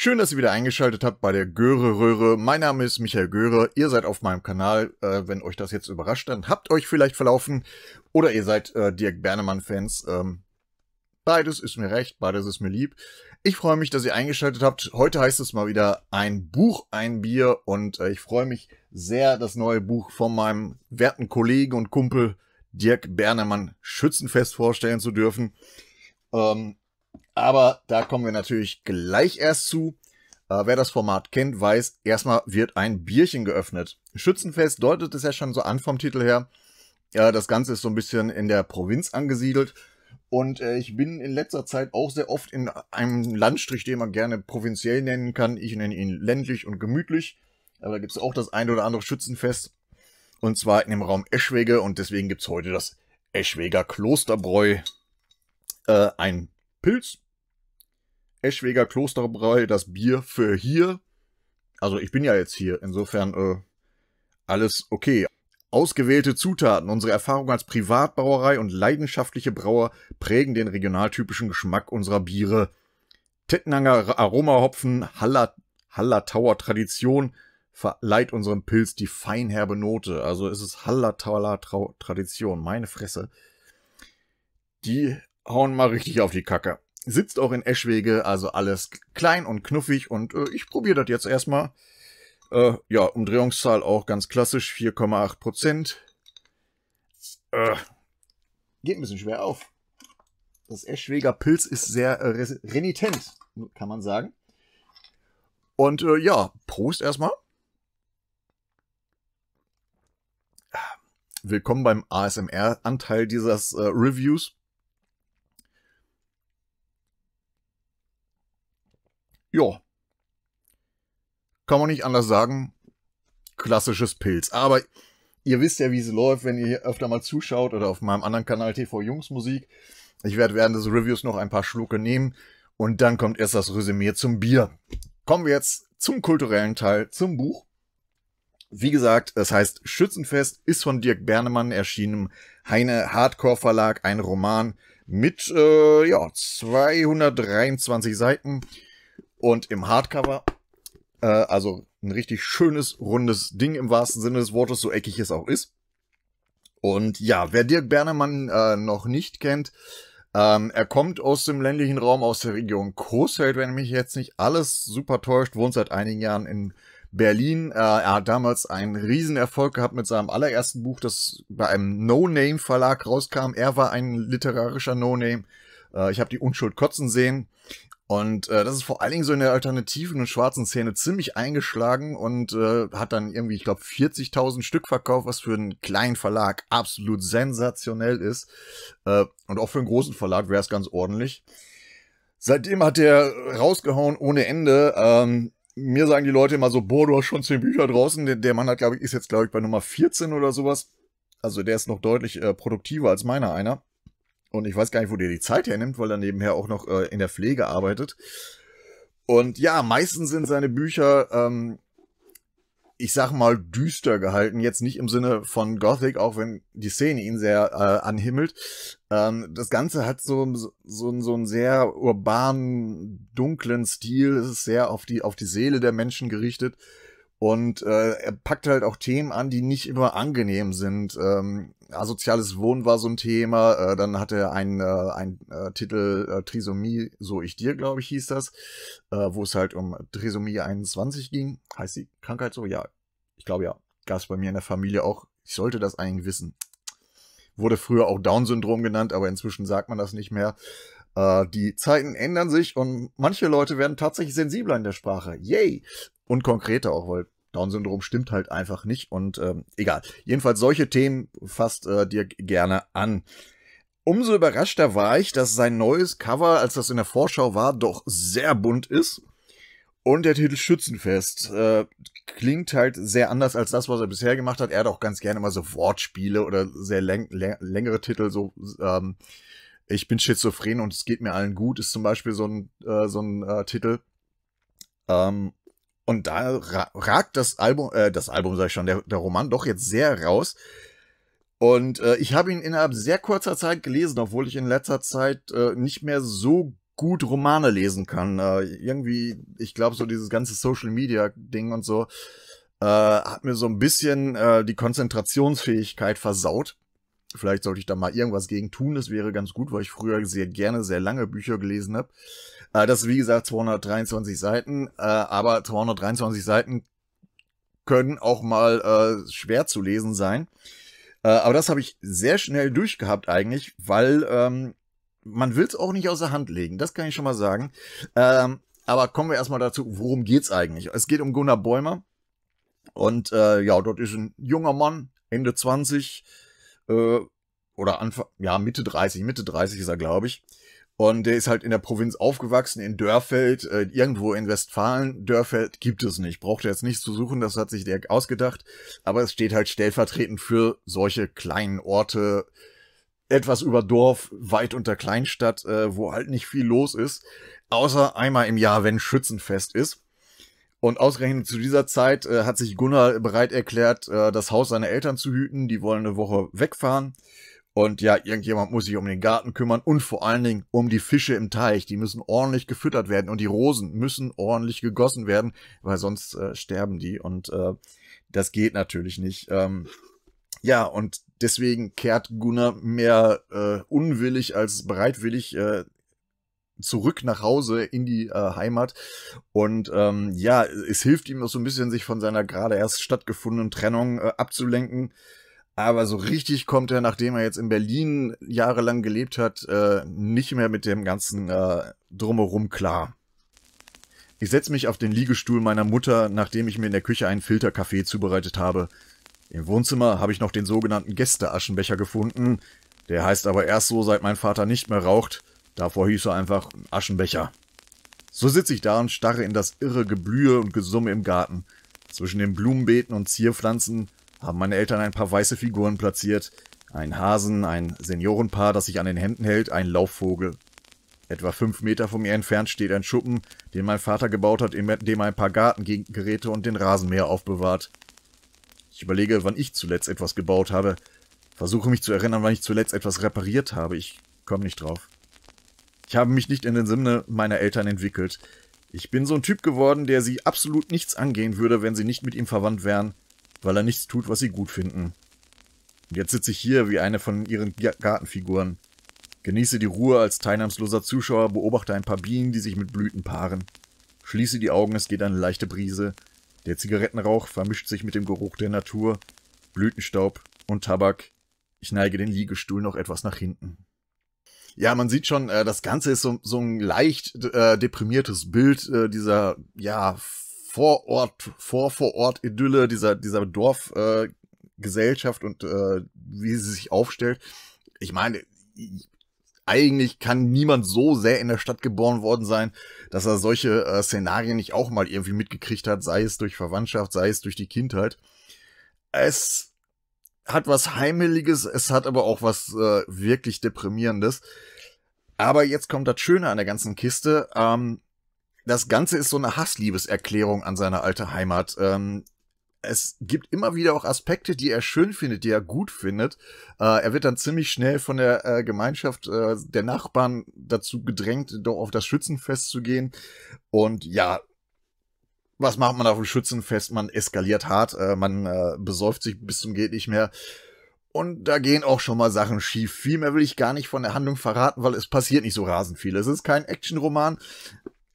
Schön, dass ihr wieder eingeschaltet habt bei der Göre-Röhre. Mein Name ist Michael Göre. Ihr seid auf meinem Kanal. Äh, wenn euch das jetzt überrascht, dann habt euch vielleicht verlaufen. Oder ihr seid äh, Dirk Bernemann-Fans. Ähm, beides ist mir recht, beides ist mir lieb. Ich freue mich, dass ihr eingeschaltet habt. Heute heißt es mal wieder ein Buch, ein Bier. Und äh, ich freue mich sehr, das neue Buch von meinem werten Kollegen und Kumpel Dirk Bernemann Schützenfest vorstellen zu dürfen. Ähm, aber da kommen wir natürlich gleich erst zu. Äh, wer das Format kennt, weiß, erstmal wird ein Bierchen geöffnet. Schützenfest deutet es ja schon so an vom Titel her. Äh, das Ganze ist so ein bisschen in der Provinz angesiedelt. Und äh, ich bin in letzter Zeit auch sehr oft in einem Landstrich, den man gerne provinziell nennen kann. Ich nenne ihn ländlich und gemütlich. Aber da gibt es auch das ein oder andere Schützenfest. Und zwar in dem Raum Eschwege. Und deswegen gibt es heute das Eschweger Klosterbräu. Äh, ein Pilz, Eschweger Klosterbrei das Bier für hier. Also ich bin ja jetzt hier, insofern äh, alles okay. Ausgewählte Zutaten, unsere Erfahrung als Privatbrauerei und leidenschaftliche Brauer prägen den regionaltypischen Geschmack unserer Biere. Tettnanger Aromahopfen, Haller, Hallertauer Tradition verleiht unserem Pilz die feinherbe Note. Also es ist Hallertauer Tradition, meine Fresse. Die hauen mal richtig auf die Kacke sitzt auch in Eschwege, also alles klein und knuffig und äh, ich probiere das jetzt erstmal. Äh, ja, Umdrehungszahl auch ganz klassisch, 4,8 Prozent. Äh, geht ein bisschen schwer auf. Das Eschweger Pilz ist sehr äh, renitent, kann man sagen. Und äh, ja, Prost erstmal. Willkommen beim ASMR-Anteil dieses äh, Reviews. Ja. Kann man nicht anders sagen. Klassisches Pilz. Aber ihr wisst ja, wie es läuft, wenn ihr öfter mal zuschaut oder auf meinem anderen Kanal TV Jungs Musik. Ich werde während des Reviews noch ein paar Schlucke nehmen und dann kommt erst das Resümee zum Bier. Kommen wir jetzt zum kulturellen Teil, zum Buch. Wie gesagt, es heißt Schützenfest, ist von Dirk Bernemann erschienen im Heine Hardcore Verlag, ein Roman mit äh, ja, 223 Seiten. Und im Hardcover, äh, also ein richtig schönes, rundes Ding im wahrsten Sinne des Wortes, so eckig es auch ist. Und ja, wer Dirk Bernemann äh, noch nicht kennt, ähm, er kommt aus dem ländlichen Raum, aus der Region Coesfeld, wenn mich jetzt nicht alles super täuscht, wohnt seit einigen Jahren in Berlin. Äh, er hat damals einen Riesenerfolg gehabt mit seinem allerersten Buch, das bei einem No-Name-Verlag rauskam. Er war ein literarischer No-Name. Äh, ich habe die Unschuld kotzen sehen. Und äh, das ist vor allen Dingen so in der alternativen und schwarzen Szene ziemlich eingeschlagen und äh, hat dann irgendwie, ich glaube, 40.000 Stück verkauft, was für einen kleinen Verlag absolut sensationell ist. Äh, und auch für einen großen Verlag wäre es ganz ordentlich. Seitdem hat er rausgehauen ohne Ende. Ähm, mir sagen die Leute immer so, boah, du hast schon zehn Bücher draußen. Der, der Mann hat, glaube ich, ist jetzt, glaube ich, bei Nummer 14 oder sowas. Also der ist noch deutlich äh, produktiver als meiner einer. Und ich weiß gar nicht, wo der die Zeit hernimmt, weil er nebenher auch noch äh, in der Pflege arbeitet. Und ja, meistens sind seine Bücher, ähm, ich sag mal, düster gehalten. Jetzt nicht im Sinne von Gothic, auch wenn die Szene ihn sehr äh, anhimmelt. Ähm, das Ganze hat so, so, so einen sehr urbanen, dunklen Stil. Es ist sehr auf die, auf die Seele der Menschen gerichtet. Und äh, er packt halt auch Themen an, die nicht immer angenehm sind. Ähm, asoziales Wohnen war so ein Thema. Äh, dann hatte er einen, äh, einen äh, Titel äh, Trisomie, so ich dir, glaube ich, hieß das, äh, wo es halt um Trisomie 21 ging. Heißt die Krankheit so? Ja, ich glaube ja. Gab es bei mir in der Familie auch. Ich sollte das eigentlich wissen. Wurde früher auch Down-Syndrom genannt, aber inzwischen sagt man das nicht mehr. Äh, die Zeiten ändern sich und manche Leute werden tatsächlich sensibler in der Sprache. Yay! Und konkreter auch, weil Down-Syndrom stimmt halt einfach nicht und ähm, egal. Jedenfalls solche Themen fasst äh, dir gerne an. Umso überraschter war ich, dass sein neues Cover, als das in der Vorschau war, doch sehr bunt ist. Und der Titel Schützenfest äh, klingt halt sehr anders als das, was er bisher gemacht hat. Er hat auch ganz gerne immer so Wortspiele oder sehr läng längere Titel, so ähm, Ich bin schizophren und es geht mir allen gut, ist zum Beispiel so ein, äh, so ein äh, Titel. Ähm, und da ra ragt das Album, äh, das Album sage ich schon, der, der Roman doch jetzt sehr raus. Und äh, ich habe ihn innerhalb sehr kurzer Zeit gelesen, obwohl ich in letzter Zeit äh, nicht mehr so gut Romane lesen kann. Äh, irgendwie, ich glaube, so dieses ganze Social Media Ding und so äh, hat mir so ein bisschen äh, die Konzentrationsfähigkeit versaut. Vielleicht sollte ich da mal irgendwas gegen tun. Das wäre ganz gut, weil ich früher sehr gerne sehr lange Bücher gelesen habe. Äh, das ist wie gesagt 223 Seiten, äh, aber 223 Seiten können auch mal äh, schwer zu lesen sein. Äh, aber das habe ich sehr schnell durchgehabt eigentlich, weil ähm, man will es auch nicht aus der Hand legen, das kann ich schon mal sagen. Ähm, aber kommen wir erstmal dazu, worum geht es eigentlich? Es geht um Gunnar Bäumer. Und äh, ja, dort ist ein junger Mann, Ende 20 äh, oder Anfang, ja, Mitte 30, Mitte 30 ist er, glaube ich. Und der ist halt in der Provinz aufgewachsen, in Dörfeld, äh, irgendwo in Westfalen. Dörfeld gibt es nicht, braucht er jetzt nicht zu suchen, das hat sich der ausgedacht. Aber es steht halt stellvertretend für solche kleinen Orte, etwas über Dorf, weit unter Kleinstadt, äh, wo halt nicht viel los ist. Außer einmal im Jahr, wenn Schützenfest ist. Und ausgerechnet zu dieser Zeit äh, hat sich Gunnar bereit erklärt, äh, das Haus seiner Eltern zu hüten. Die wollen eine Woche wegfahren. Und ja, irgendjemand muss sich um den Garten kümmern und vor allen Dingen um die Fische im Teich. Die müssen ordentlich gefüttert werden und die Rosen müssen ordentlich gegossen werden, weil sonst äh, sterben die und äh, das geht natürlich nicht. Ähm, ja, und deswegen kehrt Gunnar mehr äh, unwillig als bereitwillig äh, zurück nach Hause in die äh, Heimat. Und ähm, ja, es hilft ihm so ein bisschen, sich von seiner gerade erst stattgefundenen Trennung äh, abzulenken. Aber so richtig kommt er, nachdem er jetzt in Berlin jahrelang gelebt hat, äh, nicht mehr mit dem ganzen äh, Drumherum klar. Ich setze mich auf den Liegestuhl meiner Mutter, nachdem ich mir in der Küche einen Filterkaffee zubereitet habe. Im Wohnzimmer habe ich noch den sogenannten Gästeaschenbecher gefunden. Der heißt aber erst so, seit mein Vater nicht mehr raucht. Davor hieß er einfach Aschenbecher. So sitze ich da und starre in das irre Geblühe und Gesumme im Garten. Zwischen den Blumenbeeten und Zierpflanzen haben meine Eltern ein paar weiße Figuren platziert, Ein Hasen, ein Seniorenpaar, das sich an den Händen hält, ein Laufvogel. Etwa fünf Meter von mir entfernt steht ein Schuppen, den mein Vater gebaut hat, in dem er ein paar Gartengeräte und den Rasenmäher aufbewahrt. Ich überlege, wann ich zuletzt etwas gebaut habe. Versuche mich zu erinnern, wann ich zuletzt etwas repariert habe. Ich komme nicht drauf. Ich habe mich nicht in den Sinne meiner Eltern entwickelt. Ich bin so ein Typ geworden, der sie absolut nichts angehen würde, wenn sie nicht mit ihm verwandt wären weil er nichts tut, was sie gut finden. Und jetzt sitze ich hier wie eine von ihren Gartenfiguren. Genieße die Ruhe als teilnahmsloser Zuschauer, beobachte ein paar Bienen, die sich mit Blüten paaren. Schließe die Augen, es geht eine leichte Brise. Der Zigarettenrauch vermischt sich mit dem Geruch der Natur, Blütenstaub und Tabak. Ich neige den Liegestuhl noch etwas nach hinten. Ja, man sieht schon, äh, das Ganze ist so, so ein leicht äh, deprimiertes Bild äh, dieser, ja, Vorort, Ort idylle dieser, dieser Dorfgesellschaft äh, und äh, wie sie sich aufstellt. Ich meine, eigentlich kann niemand so sehr in der Stadt geboren worden sein, dass er solche äh, Szenarien nicht auch mal irgendwie mitgekriegt hat, sei es durch Verwandtschaft, sei es durch die Kindheit. Es hat was Heimeliges, es hat aber auch was äh, wirklich Deprimierendes. Aber jetzt kommt das Schöne an der ganzen Kiste. Ähm, das Ganze ist so eine Hassliebeserklärung an seine alte Heimat. Ähm, es gibt immer wieder auch Aspekte, die er schön findet, die er gut findet. Äh, er wird dann ziemlich schnell von der äh, Gemeinschaft äh, der Nachbarn dazu gedrängt, doch auf das Schützenfest zu gehen. Und ja, was macht man auf dem Schützenfest? Man eskaliert hart, äh, man äh, besäuft sich bis zum geht nicht mehr. Und da gehen auch schon mal Sachen schief. Viel mehr will ich gar nicht von der Handlung verraten, weil es passiert nicht so rasend viel. Es ist kein Actionroman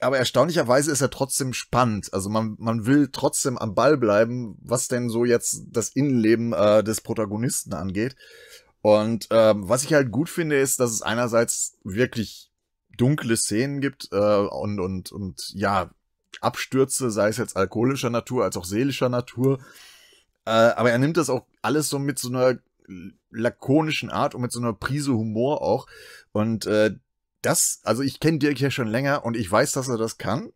aber erstaunlicherweise ist er trotzdem spannend. Also man, man will trotzdem am Ball bleiben, was denn so jetzt das Innenleben äh, des Protagonisten angeht. Und ähm, was ich halt gut finde, ist, dass es einerseits wirklich dunkle Szenen gibt äh, und, und, und ja, Abstürze, sei es jetzt alkoholischer Natur als auch seelischer Natur. Äh, aber er nimmt das auch alles so mit so einer lakonischen Art und mit so einer Prise Humor auch. Und äh, das, also ich kenne Dirk ja schon länger und ich weiß, dass er das kann.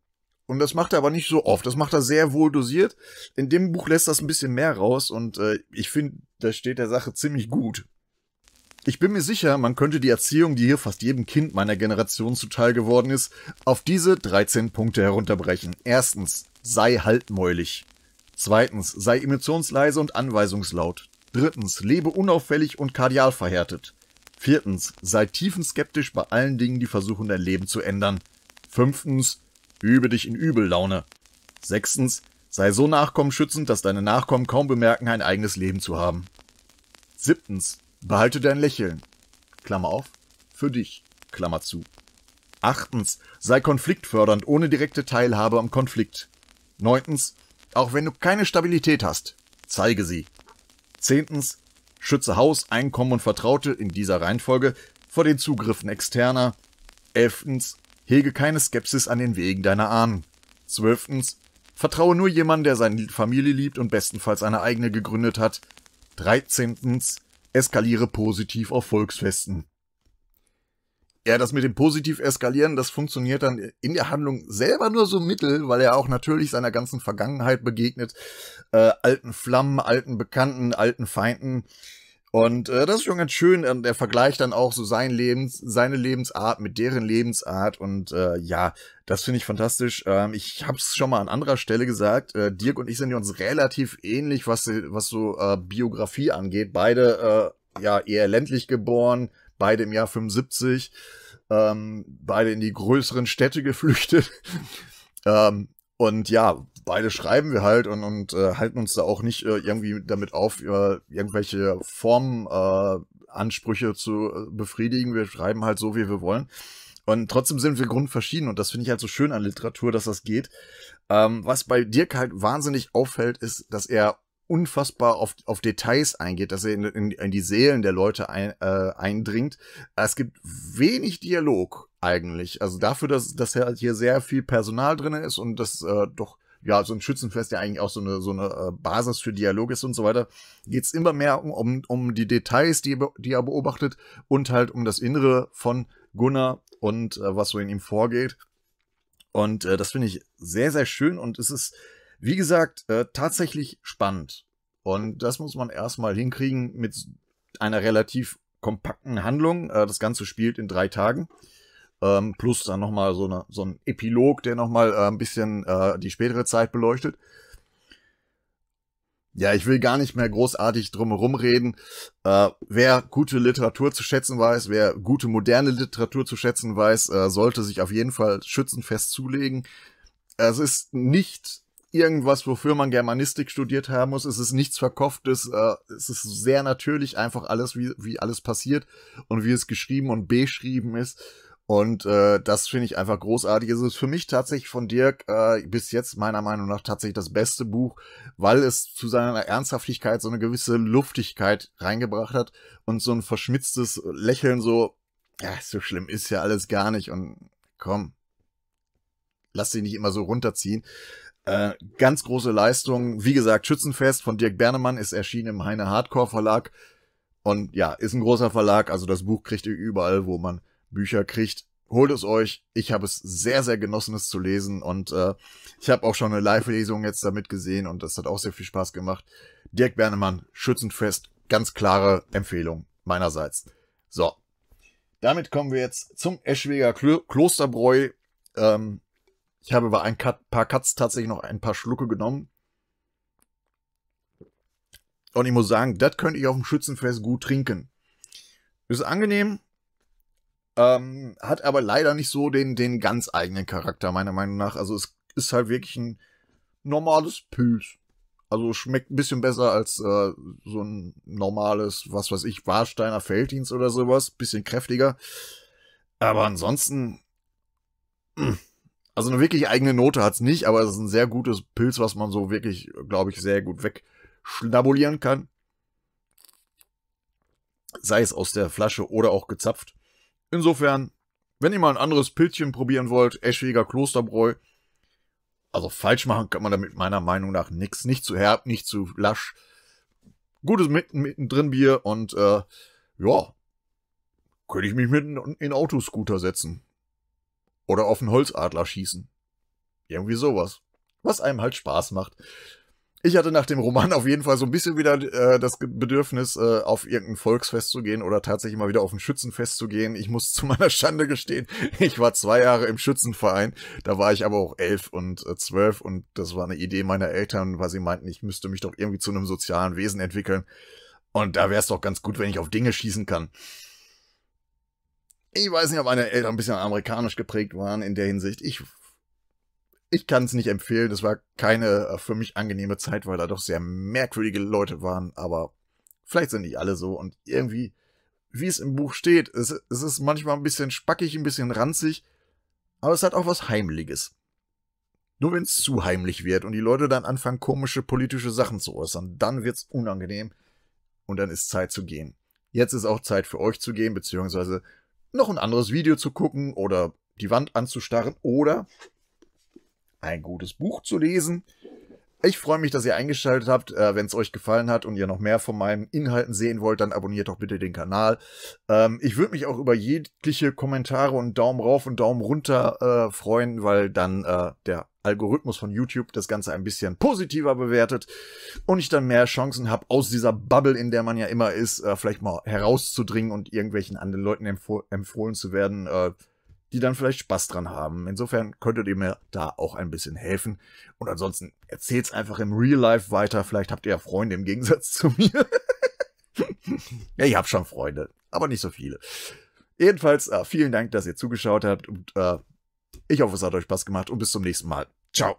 Und das macht er aber nicht so oft. Das macht er sehr wohl dosiert. In dem Buch lässt das ein bisschen mehr raus und äh, ich finde, das steht der Sache ziemlich gut. Ich bin mir sicher, man könnte die Erziehung, die hier fast jedem Kind meiner Generation zuteil geworden ist, auf diese 13 Punkte herunterbrechen. Erstens, sei haltmäulig. Zweitens, sei emotionsleise und anweisungslaut. Drittens, lebe unauffällig und kardial verhärtet. Viertens, sei tiefenskeptisch bei allen Dingen, die versuchen, dein Leben zu ändern. Fünftens, übe dich in Übellaune. Sechstens, sei so nachkommenschützend, dass deine Nachkommen kaum bemerken, ein eigenes Leben zu haben. Siebtens, behalte dein Lächeln. Klammer auf, für dich. Klammer zu. Achtens, sei konfliktfördernd, ohne direkte Teilhabe am Konflikt. Neuntens, auch wenn du keine Stabilität hast, zeige sie. Zehntens, schütze Haus, Einkommen und Vertraute in dieser Reihenfolge vor den Zugriffen externer. 11. hege keine Skepsis an den Wegen deiner Ahnen. 12. vertraue nur jemandem, der seine Familie liebt und bestenfalls eine eigene gegründet hat. 13. eskaliere positiv auf Volksfesten ja, das mit dem positiv eskalieren, das funktioniert dann in der Handlung selber nur so mittel, weil er auch natürlich seiner ganzen Vergangenheit begegnet, äh, alten Flammen, alten Bekannten, alten Feinden. Und äh, das ist schon ganz schön. Und ähm, er vergleicht dann auch so sein Lebens, seine Lebensart mit deren Lebensart. Und äh, ja, das finde ich fantastisch. Ähm, ich habe es schon mal an anderer Stelle gesagt. Äh, Dirk und ich sind uns relativ ähnlich, was was so äh, Biografie angeht. Beide äh, ja eher ländlich geboren, beide im Jahr 75, ähm, beide in die größeren Städte geflüchtet. ähm, und ja, beide schreiben wir halt und, und äh, halten uns da auch nicht äh, irgendwie damit auf, äh, irgendwelche Formansprüche zu äh, befriedigen. Wir schreiben halt so, wie wir wollen. Und trotzdem sind wir grundverschieden und das finde ich halt so schön an Literatur, dass das geht. Ähm, was bei Dirk halt wahnsinnig auffällt, ist, dass er unfassbar auf, auf Details eingeht, dass er in, in, in die Seelen der Leute ein, äh, eindringt. Es gibt wenig Dialog eigentlich. Also dafür, dass, dass er halt hier sehr viel Personal drin ist und das äh, doch ja, so ein Schützenfest ja eigentlich auch so eine, so eine äh, Basis für Dialog ist und so weiter, geht's immer mehr um, um, um die Details, die, die er beobachtet und halt um das Innere von Gunnar und äh, was so in ihm vorgeht. Und äh, das finde ich sehr, sehr schön und es ist wie gesagt, äh, tatsächlich spannend. Und das muss man erstmal hinkriegen mit einer relativ kompakten Handlung. Äh, das Ganze spielt in drei Tagen. Ähm, plus dann nochmal so, eine, so ein Epilog, der nochmal äh, ein bisschen äh, die spätere Zeit beleuchtet. Ja, ich will gar nicht mehr großartig drumherum reden. Äh, wer gute Literatur zu schätzen weiß, wer gute moderne Literatur zu schätzen weiß, äh, sollte sich auf jeden Fall schützenfest zulegen. Es ist nicht irgendwas, wofür man Germanistik studiert haben muss. Es ist nichts Verkopftes. Äh, es ist sehr natürlich einfach alles, wie, wie alles passiert und wie es geschrieben und beschrieben ist. Und äh, das finde ich einfach großartig. Es ist für mich tatsächlich von Dirk äh, bis jetzt meiner Meinung nach tatsächlich das beste Buch, weil es zu seiner Ernsthaftigkeit so eine gewisse Luftigkeit reingebracht hat und so ein verschmitztes Lächeln so, ja, so schlimm ist ja alles gar nicht und komm, lass dich nicht immer so runterziehen. Äh, ganz große Leistung. Wie gesagt, Schützenfest von Dirk Bernemann ist erschienen im Heine Hardcore Verlag. Und ja, ist ein großer Verlag. Also das Buch kriegt ihr überall, wo man Bücher kriegt. Holt es euch. Ich habe es sehr, sehr genossen, es zu lesen. Und äh, ich habe auch schon eine Live-Lesung jetzt damit gesehen. Und das hat auch sehr viel Spaß gemacht. Dirk Bernemann, Schützenfest. Ganz klare Empfehlung meinerseits. So. Damit kommen wir jetzt zum Eschweger Klo Klosterbräu. Ähm, ich habe bei ein paar Cuts tatsächlich noch ein paar Schlucke genommen. Und ich muss sagen, das könnte ich auf dem Schützenfest gut trinken. Ist angenehm, ähm, hat aber leider nicht so den, den ganz eigenen Charakter, meiner Meinung nach. Also es ist halt wirklich ein normales Pilz. Also schmeckt ein bisschen besser als äh, so ein normales, was weiß ich, Warsteiner Felddienst oder sowas. Bisschen kräftiger. Aber ansonsten. Mh. Mm. Also eine wirklich eigene Note hat's nicht, aber es ist ein sehr gutes Pilz, was man so wirklich, glaube ich, sehr gut wegschnabulieren kann. Sei es aus der Flasche oder auch gezapft. Insofern, wenn ihr mal ein anderes Pilzchen probieren wollt, Eschweger Klosterbräu, also falsch machen kann man damit meiner Meinung nach nichts. Nicht zu herb, nicht zu lasch. Gutes mittendrin Bier und äh, ja, könnte ich mich mitten in Autoscooter setzen. Oder auf einen Holzadler schießen. Irgendwie sowas. Was einem halt Spaß macht. Ich hatte nach dem Roman auf jeden Fall so ein bisschen wieder äh, das Bedürfnis, äh, auf irgendein Volksfest zu gehen oder tatsächlich mal wieder auf ein Schützenfest zu gehen. Ich muss zu meiner Schande gestehen, ich war zwei Jahre im Schützenverein. Da war ich aber auch elf und äh, zwölf und das war eine Idee meiner Eltern, weil sie meinten, ich müsste mich doch irgendwie zu einem sozialen Wesen entwickeln. Und da wäre es doch ganz gut, wenn ich auf Dinge schießen kann. Ich weiß nicht, ob meine Eltern ein bisschen amerikanisch geprägt waren in der Hinsicht. Ich, ich kann es nicht empfehlen. Das war keine äh, für mich angenehme Zeit, weil da doch sehr merkwürdige Leute waren. Aber vielleicht sind nicht alle so. Und irgendwie, wie es im Buch steht, es, es ist manchmal ein bisschen spackig, ein bisschen ranzig. Aber es hat auch was Heimliches. Nur wenn es zu heimlich wird und die Leute dann anfangen, komische politische Sachen zu äußern, dann wird es unangenehm und dann ist Zeit zu gehen. Jetzt ist auch Zeit für euch zu gehen, beziehungsweise noch ein anderes Video zu gucken oder die Wand anzustarren oder ein gutes Buch zu lesen. Ich freue mich, dass ihr eingeschaltet habt. Äh, Wenn es euch gefallen hat und ihr noch mehr von meinen Inhalten sehen wollt, dann abonniert doch bitte den Kanal. Ähm, ich würde mich auch über jegliche Kommentare und Daumen rauf und Daumen runter äh, freuen, weil dann äh, der Algorithmus von YouTube das Ganze ein bisschen positiver bewertet und ich dann mehr Chancen habe, aus dieser Bubble, in der man ja immer ist, äh, vielleicht mal herauszudringen und irgendwelchen anderen Leuten empfohlen zu werden, äh, die dann vielleicht Spaß dran haben. Insofern könntet ihr mir da auch ein bisschen helfen. Und ansonsten erzählt es einfach im Real Life weiter. Vielleicht habt ihr ja Freunde im Gegensatz zu mir. ja, ich hab schon Freunde, aber nicht so viele. Jedenfalls, äh, vielen Dank, dass ihr zugeschaut habt und äh, ich hoffe, es hat euch Spaß gemacht und bis zum nächsten Mal. Ciao.